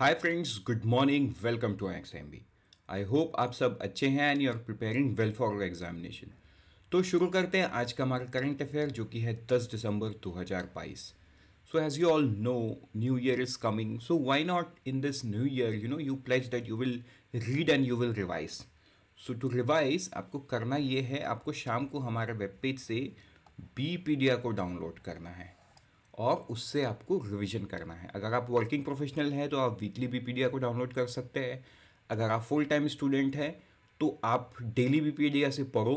Hi friends good morning welcome to X M B I hope आप सब अच्छे हैं and you are preparing well for examination तो शुरू करते हैं आज का हमारा करंट अफेयर जो कि है 10 दिसंबर 2022 so as you all know new year is coming so why not in this new year you know you pledge that you will read and you will revise so to revise आपको करना ये है आपको शाम को हमारे web page से B को डाउनलोड करना है और उससे आपको रिविजन करना है अगर आप वर्किंग प्रोफेशनल हैं तो आप वीकली बीपीडिया को डाउनलोड कर सकते हैं अगर आप फुल टाइम स्टूडेंट हैं तो आप डेली बीपीडिया से पढ़ो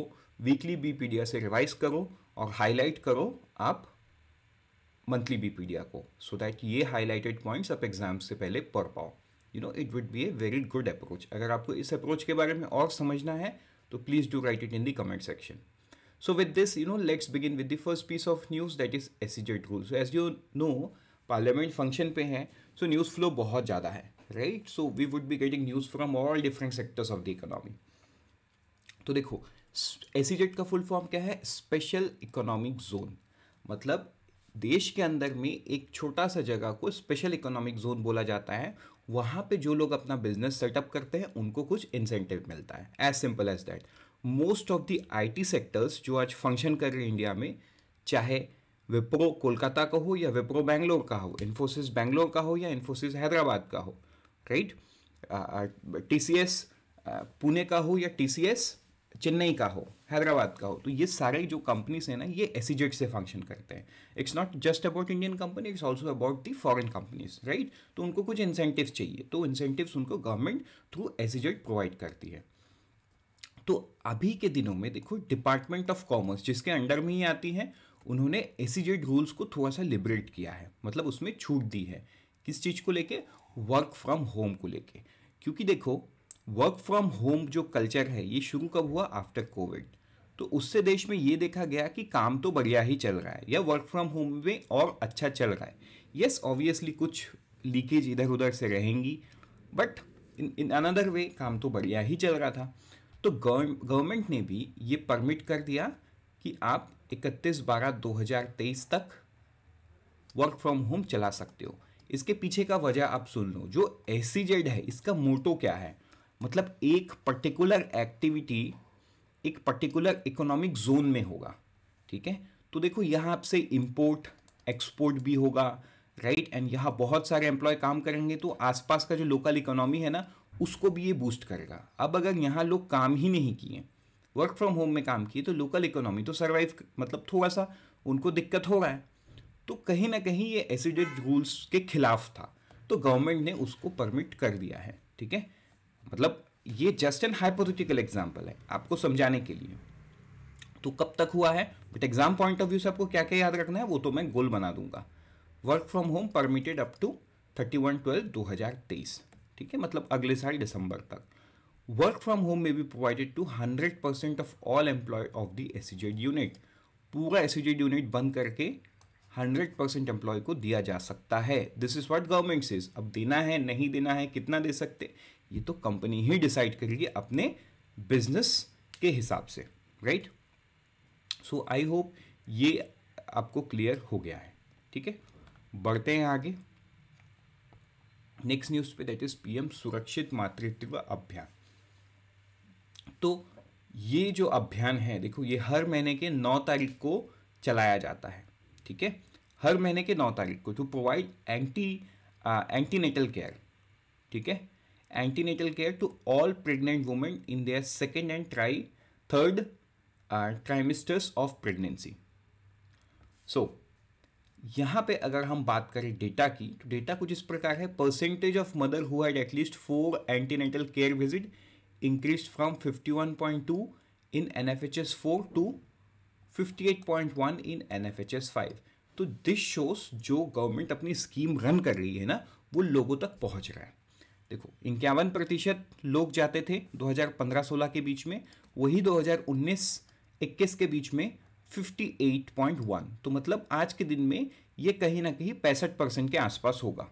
वीकली बीपीडिया से रिवाइज करो और हाईलाइट करो आप मंथली बीपीडिया को सो दैट ये हाईलाइटेड पॉइंट्स आप एग्जाम से पहले पढ़ पाओ you know it would be a very good approach अगर आपको इस अप्रोच के बारे में और समझना है तो please do write it in the comment section So with this, you know, let's begin with the first piece of news that is SEZ rule. So as you know, parliament function pe hai so news flow bahut zyada hai right so we would be getting news from all different sectors of the economy to dekho एसीजेट ka full form kya hai special economic zone matlab देश के अंदर में एक छोटा सा जगह को स्पेशल इकोनॉमिक जोन बोला जाता है वहाँ पे जो लोग अपना बिजनेस सेटअप करते हैं उनको कुछ इंसेंटिव मिलता है as simple as that most of the IT sectors जो आज फंक्शन कर रहे हैं इंडिया में चाहे विप्रो कोलकाता का हो या विप्रो बैंगलोर का हो इन्फोसिस बैंगलोर का हो या इन्फोसिस हैदराबाद का हो right T C S Pune का हो या टी सी एस चेन्नई का हो हैदराबाद का हो तो ये सारे जो कंपनीज हैं ना ये एसीजेट e से फंक्शन करते हैं it's not just about Indian company it's also about the foreign companies right तो उनको कुछ इंसेंटिव चाहिए तो इंसेंटिव्स उनको गवर्नमेंट थ्रू एसीजेट प्रोवाइड करती है तो अभी के दिनों में देखो डिपार्टमेंट ऑफ कॉमर्स जिसके अंडर में ही आती है उन्होंने एस रूल्स को थोड़ा सा लिबरेट किया है मतलब उसमें छूट दी है किस चीज़ को लेके वर्क फ्रॉम होम को लेके क्योंकि देखो वर्क फ्रॉम होम जो कल्चर है ये शुरू कब हुआ आफ्टर कोविड तो उससे देश में ये देखा गया कि काम तो बढ़िया ही चल रहा है या वर्क फ्रॉम होम में और अच्छा चल रहा है यस ऑब्वियसली कुछ लीकेज इधर उधर से रहेंगी but in in another way काम तो बढ़िया ही चल रहा था तो गवर्नमेंट ने भी ये परमिट कर दिया कि आप 31 बारह 2023 तक वर्क फ्रॉम होम चला सकते हो इसके पीछे का वजह आप सुन लो जो एस है इसका मोटो क्या है मतलब एक पर्टिकुलर एक्टिविटी एक पर्टिकुलर इकोनॉमिक जोन में होगा ठीक है तो देखो यहाँ आपसे इम्पोर्ट एक्सपोर्ट भी होगा राइट एंड यहाँ बहुत सारे एम्प्लॉय काम करेंगे तो आसपास का जो लोकल इकोनॉमी है ना उसको भी ये बूस्ट करेगा अब अगर यहाँ लोग काम ही नहीं किए वर्क फ्रॉम होम में काम किए तो लोकल इकोनॉमी तो सर्वाइव मतलब थोड़ा सा उनको दिक्कत हो रहा है तो कहीं ना कहीं ये एसिडेड रूल्स के खिलाफ था तो गवर्नमेंट ने उसको परमिट कर दिया है ठीक है मतलब ये जस्ट एन हाइपोथेटिकल एग्जाम्पल है आपको समझाने के लिए तो कब तक हुआ है but exam point of view से आपको क्या क्या याद रखना है वो तो मैं गोल बना दूंगा work from home permitted up to thirty one twelve दो हज़ार तेईस ठीक है मतलब अगले साल दिसंबर तक वर्क फ्रॉम होम में भी provided two hundred percent of all employee of the S unit पूरा एस यूनिट e बंद करके हंड्रेड परसेंट एम्प्लॉय को दिया जा सकता है this is what government says अब देना है नहीं देना है कितना दे सकते ये तो कंपनी ही डिसाइड करेगी अपने बिजनेस के हिसाब से राइट सो आई होप ये आपको क्लियर हो गया है ठीक है बढ़ते हैं आगे नेक्स्ट न्यूज पे that is PM Surakshit Matritva अभियान तो ये जो अभियान है देखो ये हर महीने के नौ तारीख को चलाया जाता है ठीक है हर महीने के नौ तारीख को to provide anti antenatal care ठीक है antenatal care to all pregnant women in their second and tri third trimesters of pregnancy so यहाँ पे अगर हम बात करें डेटा की तो डेटा कुछ इस प्रकार है percentage of mother who had at least four antenatal care visit increase from 51.2 in N F H S four to 58.1 in N F H S five तो दिस शोस जो गवर्नमेंट अपनी स्कीम रन कर रही है ना वो लोगों तक पहुंच रहा है देखो इक्यावन प्रतिशत लोग जाते थे 2015-16 के बीच में वही 2019-21 के बीच में 58.1 तो मतलब आज के दिन में ये कहीं ना कहीं पैंसठ परसेंट के आसपास होगा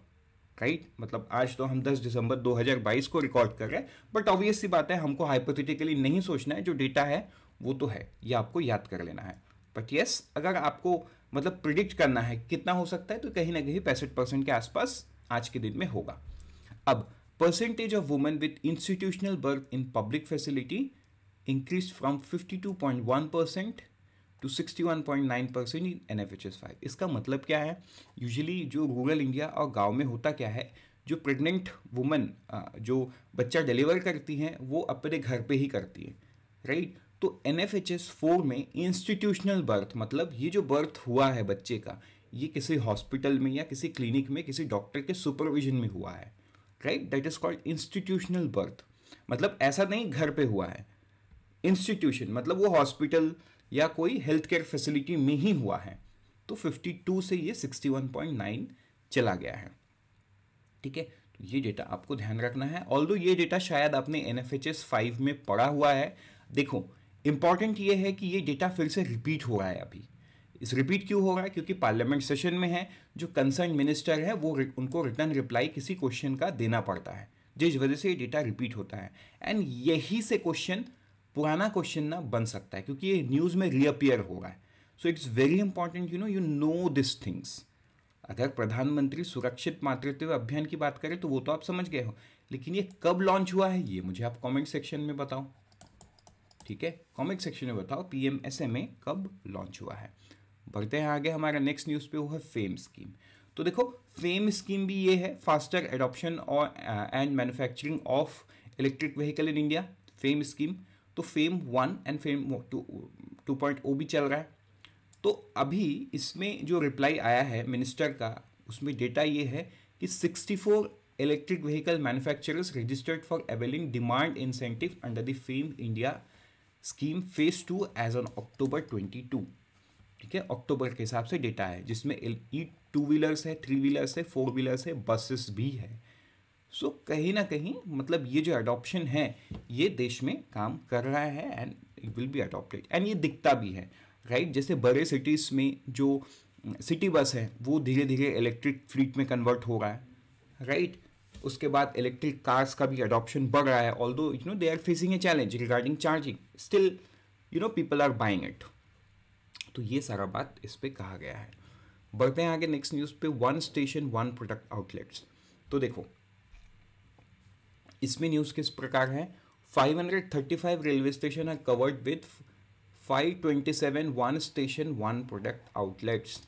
राइट right? मतलब आज तो हम 10 दिसंबर 2022 को रिकॉर्ड कर रहे हैं बट ऑब्वियस सी बात है हमको हाइपोथेटिकली नहीं सोचना है जो डेटा है वो तो है ये आपको याद कर लेना है बट यस yes, अगर आपको मतलब प्रिडिक्ट करना है कितना हो सकता है तो कहीं ना कहीं पैंसठ परसेंट के आसपास आज के दिन में होगा अब percentage of women with institutional birth in public facility increase from one percent to 61.9 percent in N F H S five इसका मतलब क्या है यूजली जो रूरल इंडिया और गाँव में होता क्या है जो प्रेग्नेंट वुमन जो बच्चा डिलीवर करती हैं वो अपने घर पे ही करती है राइट तो N F H S four में इंस्टीट्यूशनल बर्थ मतलब ये जो बर्थ हुआ है बच्चे का ये किसी हॉस्पिटल में या किसी क्लिनिक में किसी डॉक्टर के सुपरविजन में हुआ है right that is called institutional birth मतलब ऐसा नहीं घर पे हुआ है इंस्टीट्यूशन मतलब वो हॉस्पिटल या कोई हेल्थ केयर फैसिलिटी में ही हुआ है तो 52 से ये 61.9 चला गया है ठीक है तो ये डेटा आपको ध्यान रखना है ऑल ये डेटा शायद आपने एन एफ में पड़ा हुआ है देखो इंपॉर्टेंट ये है कि ये डेटा फिर से रिपीट हो रहा है अभी इस रिपीट क्यों हो रहा है क्योंकि पार्लियामेंट सेशन में है जो कंसर्न मिनिस्टर है वो उनको रिटर्न रिप्लाई किसी क्वेश्चन का देना पड़ता है जिस वजह से ये डेटा रिपीट होता है एंड यही से क्वेश्चन पुराना क्वेश्चन ना बन सकता है क्योंकि ये न्यूज़ में रीअपियर हो रहा है so it's very important you know you know this things अगर प्रधानमंत्री सुरक्षित मातृत्व अभियान की बात करें तो वो तो आप समझ गए हो लेकिन ये कब लॉन्च हुआ है ये मुझे आप कमेंट सेक्शन में बताओ ठीक है कमेंट सेक्शन में बताओ P M S M A कब लॉन्च हुआ है बढ़ते हैं आगे हमारा नेक्स्ट न्यूज़ पे वो है फेम स्कीम तो देखो फेम स्कीम भी ये है फास्टर एडॉप्शन और and manufacturing of electric vehicle in India FAME scheme तो FAME one and FAME two point O भी चल रहा है तो अभी इसमें जो रिप्लाई आया है मिनिस्टर का उसमें डेटा ये है कि sixty four electric vehicle manufacturers registered for availing demand incentive under the FAME India scheme phase two as on October twenty two ठीक है अक्टूबर के हिसाब से डेटा है जिसमें ई टू व्हीलर्स है थ्री व्हीलर्स है फोर व्हीलर्स है बसेस भी है सो so, कहीं ना कहीं मतलब ये जो अडोप्शन है ये देश में काम कर रहा है and it will be adopted एंड ये दिखता भी है राइट right? जैसे बड़े सिटीज़ में जो सिटी बस है वो धीरे धीरे इलेक्ट्रिक फ्लीट में कन्वर्ट हो रहा है राइट right? उसके बाद इलेक्ट्रिक कार्स का भी अडोप्शन बढ़ रहा है although you know they are facing a challenge regarding charging still you know people are buying it तो ये सारा बात इस पर कहा गया है बढ़ते हैं आगे नेक्स्ट न्यूज़ पे one station one product outlets तो देखो इसमें न्यूज़ किस प्रकार है 535 railway station are covered with 527 one station one product outlets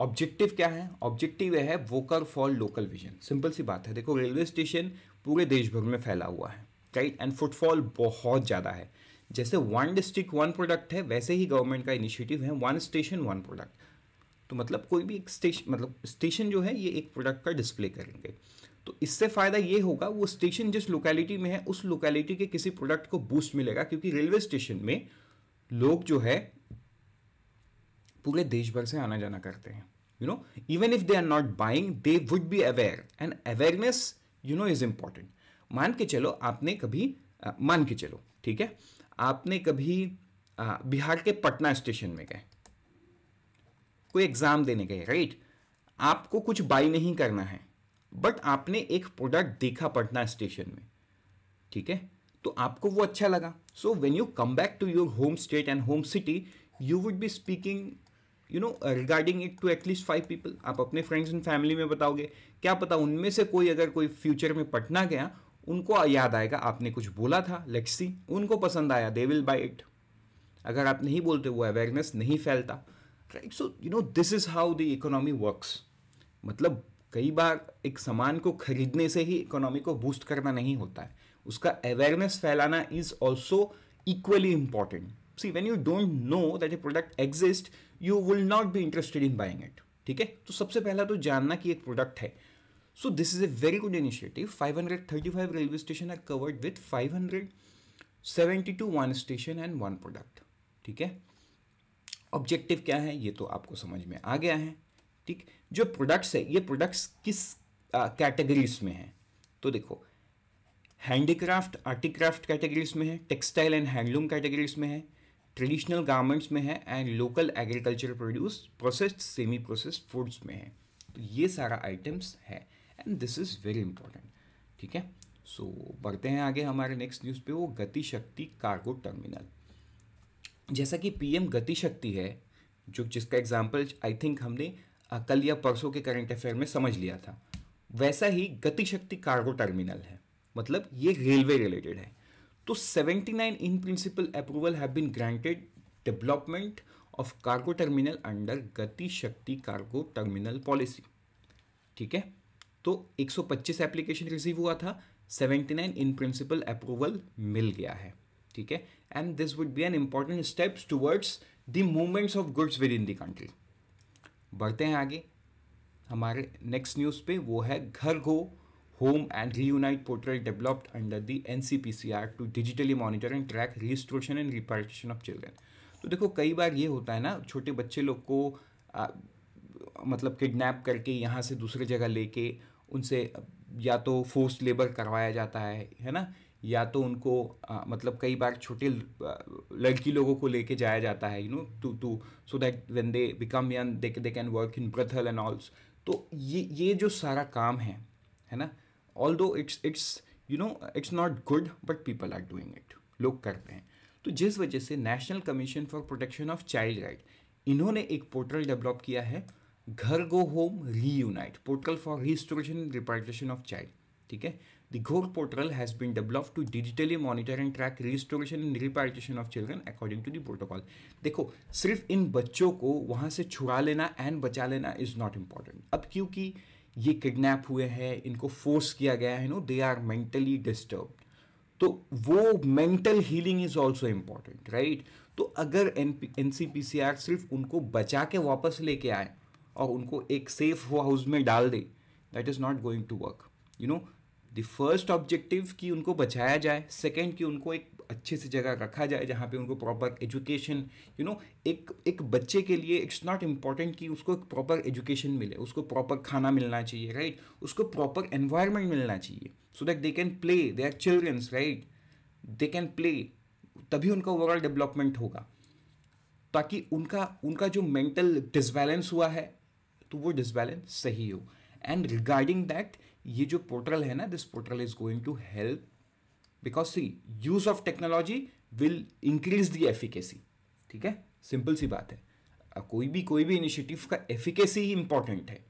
objective क्या है ऑब्जेक्टिव है vocal for local vision simple सी बात है देखो रेलवे स्टेशन पूरे देश भर में फैला हुआ है राइट एंड फुटफॉल बहुत ज़्यादा है जैसे वन डिस्ट्रिक्ट वन प्रोडक्ट है वैसे ही गवर्नमेंट का इनिशिएटिव है वन स्टेशन वन प्रोडक्ट तो मतलब कोई भी एक स्टेशन मतलब स्टेशन जो है ये एक प्रोडक्ट का डिस्प्ले करेंगे तो इससे फ़ायदा ये होगा वो स्टेशन जिस लोकेलिटी में है उस लोकेलिटी के किसी प्रोडक्ट को बूस्ट मिलेगा क्योंकि रेलवे स्टेशन में लोग जो है पूरे देश भर से आना जाना करते हैं you know even if they are not buying they would be aware and awareness you know is important मान के चलो आपने कभी आ, मान के चलो ठीक है आपने कभी आ, बिहार के पटना स्टेशन में गए कोई एग्ज़ाम देने गए राइट आपको कुछ बाई नहीं करना है बट आपने एक प्रोडक्ट देखा पटना स्टेशन में ठीक है तो आपको वो अच्छा लगा so when you come back to your home state and home city you would be speaking you know regarding it to at least five people आप अपने फ्रेंड्स एंड फैमिली में बताओगे क्या पता उनमें से कोई अगर कोई फ्यूचर में पटना गया उनको याद आएगा आपने कुछ बोला था लेक्सी उनको पसंद आया दे विल बाई इट अगर आप नहीं बोलते वो अवेयरनेस नहीं फैलता right so you know this is how the economy works मतलब कई बार एक सामान को खरीदने से ही इकोनॉमी को बूस्ट करना नहीं होता है उसका अवेयरनेस फैलाना is also equally important see when you don't know that a product exist you will not be interested in buying it ठीक है तो सबसे पहला तो जानना कि एक प्रोडक्ट है so this is a very good initiative 535 railway station are covered with 572 one station and one product ठीक है ऑब्जेक्टिव क्या है ये तो आपको समझ में आ गया है ठीक जो प्रोडक्ट्स है ये प्रोडक्ट्स किस कैटेगरीज तो में है तो देखो हैंडीक्राफ्ट आर्टिक्राफ्ट कैटेगरीज में है टेक्सटाइल एंड हैंडलूम कैटेगरीज में है ट्रेडिशनल गारमेंट्स में है and local agriculture produce processed semi processed foods में है तो ये सारा आइटम्स है and this is very important ठीक है सो so, बढ़ते हैं आगे हमारे नेक्स्ट न्यूज़ पे वो गतिशक्ति कार्गो टर्मिनल जैसा कि पीएम गतिशक्ति है जो जिसका एग्जाम्पल आई थिंक हमने हाँ, कल या परसों के करंट अफेयर में समझ लिया था वैसा ही गतिशक्ति कार्गो टर्मिनल है मतलब ये रेलवे रिलेटेड है तो 79 in principle approval have been granted development of cargo terminal under Gatishakti cargo terminal policy ठीक है तो 125 एप्लीकेशन रिसीव हुआ था 79 इन प्रिंसिपल अप्रूवल मिल गया है ठीक है and this would be an important steps towards the movements of goods with in the country बढ़ते हैं आगे हमारे नेक्स्ट न्यूज़ पे वो है GHAR go home and reunite portal developed under the N C P C R to digitally monitor and track restoration and repatriation of children तो देखो कई बार ये होता है ना छोटे बच्चे लोग को आ, मतलब किडनैप करके यहाँ से दूसरे जगह लेके उनसे या तो फोर्स लेबर करवाया जाता है है ना या तो उनको आ, मतलब कई बार छोटे लड़की लोगों को लेके जाया जाता है you know to to so that when they become young they they can work in brothel and all तो ये ये जो सारा काम है है ना although it's it's you know it's not good but people are doing it लोग करते हैं तो जिस वजह से national commission for protection of child right इन्होंने एक पोर्टल डेवलप किया है GHAR go home unite portal for restoration repatriation of child ठीक है The Ghor portal has been developed to digitally monitor and track restoration and repatriation of children according to the protocol. देखो सिर्फ इन बच्चों को वहाँ से छुड़ा लेना एंड बचा लेना इज नॉट इम्पॉर्टेंट अब क्योंकि ये किडनैप हुए हैं इनको फोर्स किया गया है no they are mentally disturb तो वो mental healing is also important right तो अगर एन पी सिर्फ उनको बचा के वापस लेके आए और उनको एक सेफ हाउस में डाल दे that is not going to work you know the first objective कि उनको बचाया जाए सेकेंड कि उनको एक अच्छे से जगह रखा जाए जहाँ पे उनको प्रॉपर एजुकेशन यू नो एक एक बच्चे के लिए इट्स नॉट इम्पॉर्टेंट कि उसको एक प्रॉपर एजुकेशन मिले उसको प्रॉपर खाना मिलना चाहिए राइट right? उसको प्रॉपर एनवायरनमेंट मिलना चाहिए so that they can play they are childrens right they can play तभी उनका ओवरऑल डेवलपमेंट होगा ताकि उनका उनका जो मेंटल डिसबैलेंस हुआ है तो वो डिसबैलेंस सही हो एंड रिगार्डिंग दैट ये जो पोर्टल है ना this portal is going to help because see use of technology will increase the efficacy ठीक है सिंपल सी बात है कोई भी कोई भी इनिशिएटिव का एफिकेसी ही इंपॉर्टेंट है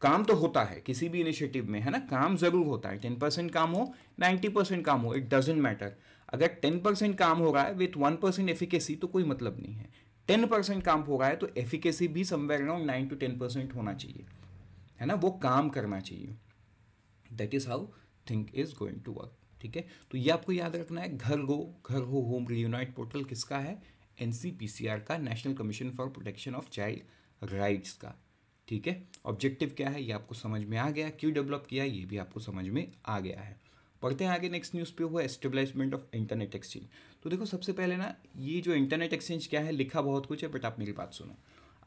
काम तो होता है किसी भी इनिशिएटिव में है ना काम जरूर होता है टेन परसेंट काम हो नाइन्टी परसेंट काम हो इट डजेंट मैटर अगर टेन परसेंट काम हो रहा है विथ वन परसेंट एफिकेसी तो कोई मतलब नहीं है टेन परसेंट काम हो रहा है तो एफिकेसी भी somewhere around nine to ten percent होना चाहिए है ना वो काम करना चाहिए that is how think is going to work ठीक है तो ये आपको याद रखना है घर गो घर हो होम रियूनाइट पोर्टल किसका है एन का national commission for protection of child rights का ठीक है ऑब्जेक्टिव क्या है ये आपको समझ में आ गया क्यों डेवलप किया ये भी आपको समझ में आ गया है पढ़ते हैं आगे नेक्स्ट न्यूज़ पे हुआ एस्टेब्लिशमेंट ऑफ इंटरनेट एक्सचेंज तो देखो सबसे पहले ना ये जो इंटरनेट एक्सचेंज क्या है लिखा बहुत कुछ है बट आप मेरी बात सुनो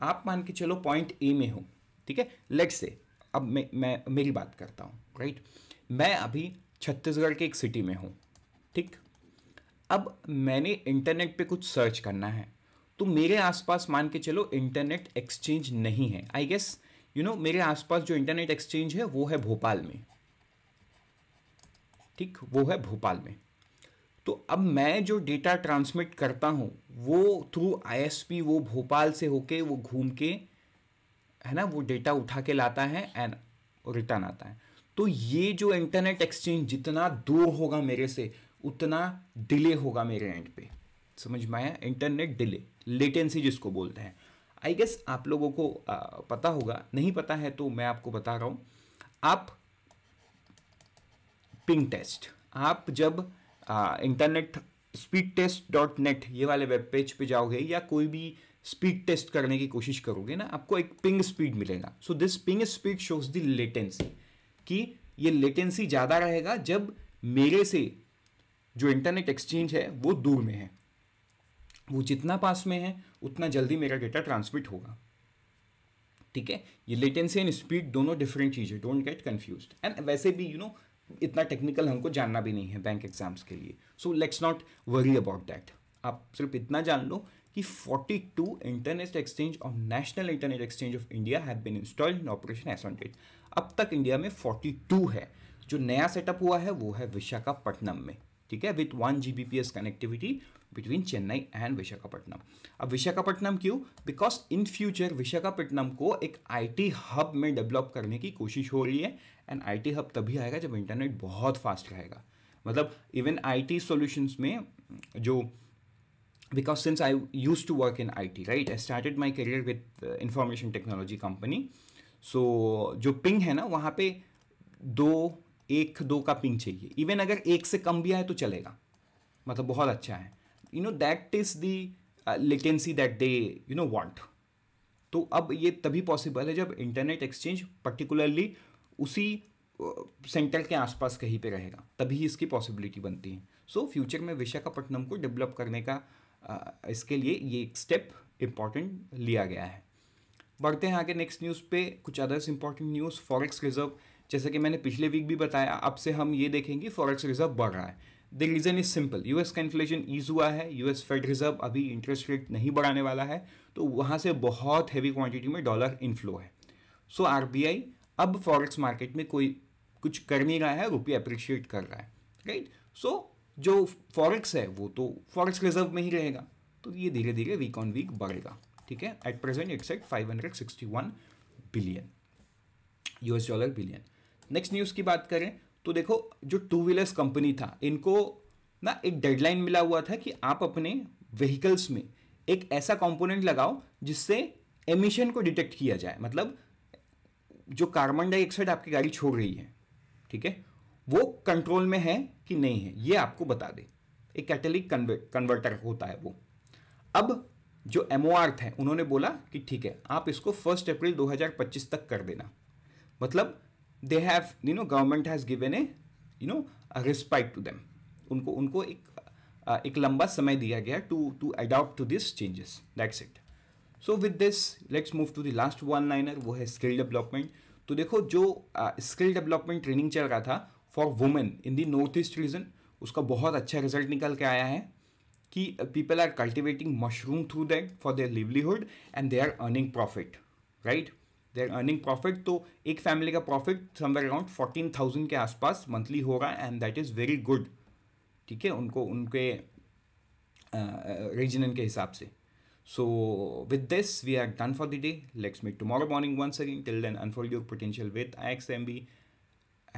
आप मान के चलो पॉइंट ए में हो ठीक है लेट से अब मैं मैं मेरी बात करता हूँ राइट मैं अभी छत्तीसगढ़ के एक सिटी में हूँ ठीक अब मैंने इंटरनेट पे कुछ सर्च करना है तो मेरे आसपास मान के चलो इंटरनेट एक्सचेंज नहीं है आई गेस यू नो मेरे आसपास जो इंटरनेट एक्सचेंज है वो है भोपाल में ठीक वो है भोपाल में तो अब मैं जो डेटा ट्रांसमिट करता हूँ वो थ्रू आईएसपी वो भोपाल से होके वो घूम के है ना वो डेटा उठा के लाता है एंड रिटर्न आता है तो ये जो इंटरनेट एक्सचेंज जितना दूर होगा मेरे से उतना डिले होगा मेरे एंड पे समझ में आया इंटरनेट डिले लेटेंसी जिसको बोलते हैं आई गेस आप लोगों को पता होगा नहीं पता है तो मैं आपको बता रहा हूं आप पिंग टेस्ट आप जब internet speed test dot net ये वाले वेब पेज पे जाओगे या कोई भी स्पीड टेस्ट करने की कोशिश करोगे ना आपको एक पिंग स्पीड मिलेगा so this ping speed shows the latency कि ये लेटेंसी ज़्यादा रहेगा जब मेरे से जो इंटरनेट एक्सचेंज है वो दूर में है वो जितना पास में है उतना जल्दी मेरा डेटा ट्रांसमिट होगा ठीक है ये लेटेंसी एंड स्पीड दोनों डिफरेंट चीज़ है डोंट गेट कन्फ्यूज एंड वैसे भी यू you नो know, इतना टेक्निकल हमको जानना भी नहीं है बैंक एग्जाम्स के लिए so let's not worry about that आप सिर्फ इतना जान लो कि 42 इंटरनेट एक्सचेंज और national internet exchange of India have been installed in operation as on date अब तक इंडिया में 42 है जो नया सेटअप हुआ है वो है विशाखापट्टनम में ठीक है with one G B P S connectivity between Chennai and Visakhapatnam अब विशाखापट्टनम क्यों बिकॉज इन फ्यूचर विशाखापट्टनम को एक आई टी हब में डेवलप करने की कोशिश हो रही है एंड आई टी हब तभी आएगा जब इंटरनेट बहुत फास्ट रहेगा मतलब इवन आई टी सोल्यूशंस में जो because since I used to work in IT, right, I started my career with uh, information technology company so जो पिंग है ना वहाँ पे दो एक दो का पिंग चाहिए इवन अगर एक से कम भी आए तो चलेगा मतलब बहुत अच्छा है know that is the uh, latency that they you know want. तो अब ये तभी पॉसिबल है जब इंटरनेट एक्सचेंज पर्टिकुलरली उसी सेंटर uh, के आसपास कहीं पे रहेगा तभी इसकी पॉसिबिलिटी बनती है सो so, फ्यूचर में विशाखापट्टनम को डेवलप करने का इसके लिए ये एक स्टेप इम्पॉर्टेंट लिया गया है बढ़ते हैं आगे नेक्स्ट न्यूज़ पे कुछ others important news forex reserve जैसे कि मैंने पिछले वीक भी बताया अब से हम ये देखेंगे फॉरेक्स रिजर्व बढ़ रहा है the reason is simple US का इन्फ्लेशन ईज हुआ है यूएस फेड रिजर्व अभी इंटरेस्ट रेट नहीं बढ़ाने वाला है तो वहाँ से बहुत हैवी क्वान्टिटी में डॉलर इनफ्लो है सो so, आर अब फॉरेक्स मार्केट में कोई कुछ कर नहीं रहा है रुपये अप्रिशिएट कर रहा है राइट सो जो फॉरेक्स है वो तो फॉरेक्स रिजर्व में ही रहेगा तो ये धीरे धीरे वीक ऑन वीक बढ़ेगा ठीक है at present it's at one billion US dollar billion next news की बात करें तो देखो जो टू व्हीलर्स कंपनी था इनको ना एक डेडलाइन मिला हुआ था कि आप अपने व्हीकल्स में एक ऐसा कंपोनेंट लगाओ जिससे एमिशन को डिटेक्ट किया जाए मतलब जो कार्बन डाइऑक्साइड आपकी गाड़ी छोड़ रही है ठीक है वो कंट्रोल में है कि नहीं है ये आपको बता दे एक कैटलिक कन्वर्टर होता है वो अब जो एम थे उन्होंने बोला कि ठीक है आप इसको फर्स्ट अप्रैल 2025 तक कर देना मतलब they have you know government has given a you know respite to them उनको उनको एक एक लंबा समय दिया गया to to adopt to this changes that's it so with this let's move to the last one liner वो है स्किल डेवलपमेंट तो देखो जो स्किल डेवलपमेंट ट्रेनिंग चल रहा था for women in the north east region उसका बहुत अच्छा रिजल्ट निकल के आया है कि people are cultivating mushroom through that for their livelihood and they are earning profit right they are earning profit तो एक फैमिली का profit somewhere around fourteen thousand के आसपास मंथली हो रहा है and that is very good ठीक है उनको उनके uh, के हिसाब से so this we are done for the day let's me tomorrow morning one second till then unfold your potential with I X M B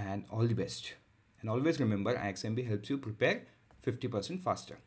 and all the best. And always remember, IXMB helps you prepare 50% faster.